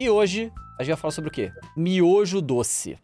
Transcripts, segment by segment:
E hoje a gente vai falar sobre o quê? Miojo doce.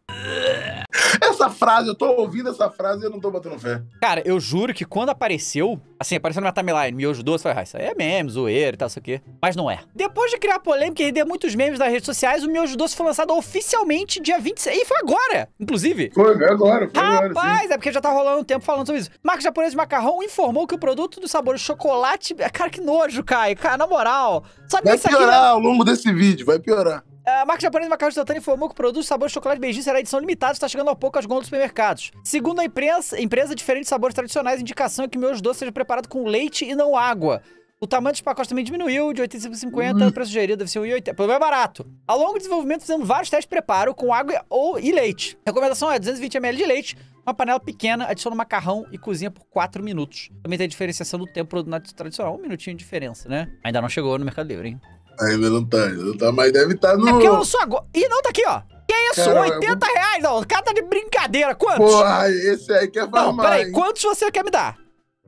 Essa frase, eu tô ouvindo essa frase e eu não tô batendo fé. Cara, eu juro que quando apareceu, assim, apareceu na minha timeline, miojo doce, eu falei, ah, é meme, zoeira e tal, isso aqui. Mas não é. Depois de criar polêmica e render muitos memes nas redes sociais, o miojo doce foi lançado oficialmente dia 26. E foi agora, inclusive. Foi agora, foi Rapaz, agora. Rapaz, é porque já tá rolando um tempo falando sobre isso. Marca japonesa de macarrão informou que o produto do sabor chocolate. Cara, que nojo, Kai. Cara, na moral. Sabe vai piorar é ao longo desse vídeo, vai piorar. A marca japonesa Macau de Tantana informou que o produto sabor de chocolate beijinho será edição limitada e está chegando a pouco às gôndolas dos supermercados. Segundo a imprensa, empresa, diferentes sabores tradicionais, a indicação é que o miojo doce seja preparado com leite e não água. O tamanho dos pacotes também diminuiu de 850 uhum. o hum. preço sugerido deve ser 1,80. O problema é barato. Ao longo do desenvolvimento, fizemos vários testes de preparo com água ou e leite. A recomendação é 220 ml de leite, uma panela pequena, adiciona um macarrão e cozinha por 4 minutos. Também tem a diferenciação do tempo na tradicional, um minutinho de diferença, né? Ainda não chegou no Mercado Livre, hein? Ainda não tá, ainda não tá, mas deve estar tá no. É que eu sou agora. Ih, não, tá aqui, ó. Que isso? Cara, 80 reais, ó. O cara tá de brincadeira. Quantos? Porra, esse aí quer farmar. Não, peraí, quantos você quer me dar?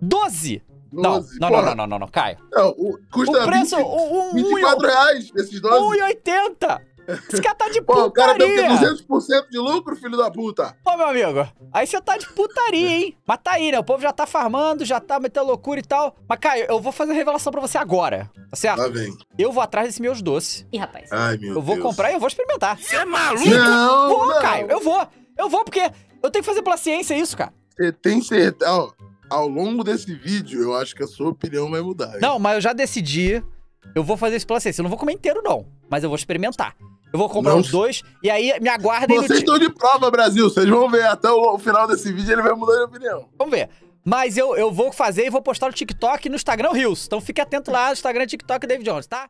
12. 12. Não, não, não, não, não, não, Caio. Não, o, custa o preço, 20, um, 24 um, reais esses 12. 1,80. Esse cara tá de Pô, putaria. O cara deu 200% de lucro, filho da puta. Pô, meu amigo, aí você tá de putaria, hein? Mas tá aí, né? O povo já tá farmando, já tá metendo loucura e tal. Mas, Caio, eu vou fazer a revelação pra você agora, tá certo? Tá bem. Eu vou atrás desse meus doce. Ih, rapaz. Ai, meu Deus. Eu vou Deus. comprar e eu vou experimentar. Você é maluco? Não, vou, não. Caio, eu vou. Eu vou porque eu tenho que fazer pela ciência é isso, cara. Você tem certeza? Ó, ao longo desse vídeo, eu acho que a sua opinião vai mudar. Hein? Não, mas eu já decidi. Eu vou fazer isso pela ciência. Eu não vou comer inteiro, não. Mas eu vou experimentar. Eu vou comprar não. os dois e aí me aguardem. Vocês estão de prova, Brasil. Vocês vão ver. Até o, o final desse vídeo ele vai mudar de opinião. Vamos ver. Mas eu, eu vou fazer e vou postar no TikTok e no Instagram Rios. Então fique atento lá no Instagram TikTok David Jones, tá?